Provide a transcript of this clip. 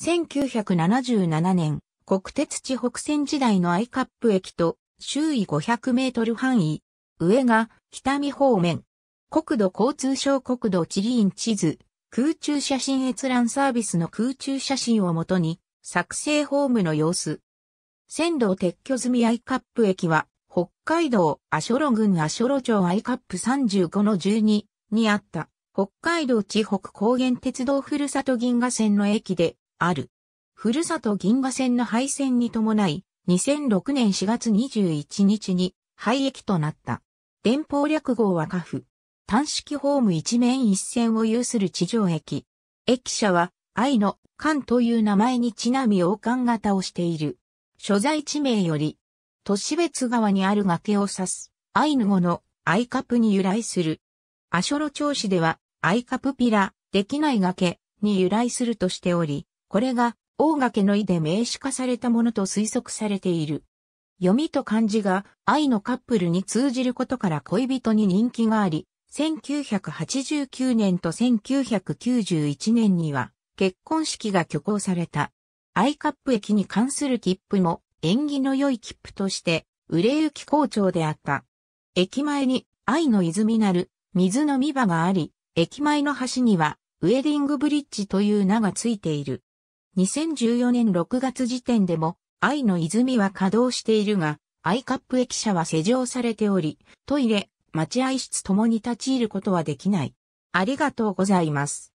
1977年、国鉄地北線時代のアイカップ駅と周囲500メートル範囲、上が北見方面。国土交通省国土地理院地図、空中写真閲覧サービスの空中写真をもとに、作成ホームの様子。線路撤去済みアイカップ駅は、北海道阿ョ路郡阿ョ路町アイカップ35の12にあった、北海道地北高原鉄道ふるさと銀河線の駅で、ある。ふるさと銀河線の廃線に伴い、2006年4月21日に廃駅となった。電報略号はカフ。単式ホーム一面一線を有する地上駅。駅舎は愛の館という名前にちなみ王冠型をしている。所在地名より、都市別川にある崖を指す、アイヌ語のアイカプに由来する。アショロ町市では、アイカプピラ、できない崖に由来するとしており、これが、大掛の意で名詞化されたものと推測されている。読みと漢字が愛のカップルに通じることから恋人に人気があり、1989年と1991年には結婚式が挙行された。愛カップ駅に関する切符も縁起の良い切符として売れ行き好調であった。駅前に愛の泉なる水の見場があり、駅前の橋にはウェディングブリッジという名がついている。2014年6月時点でも、愛の泉は稼働しているが、アカップ駅舎は施錠されており、トイレ、待合室ともに立ち入ることはできない。ありがとうございます。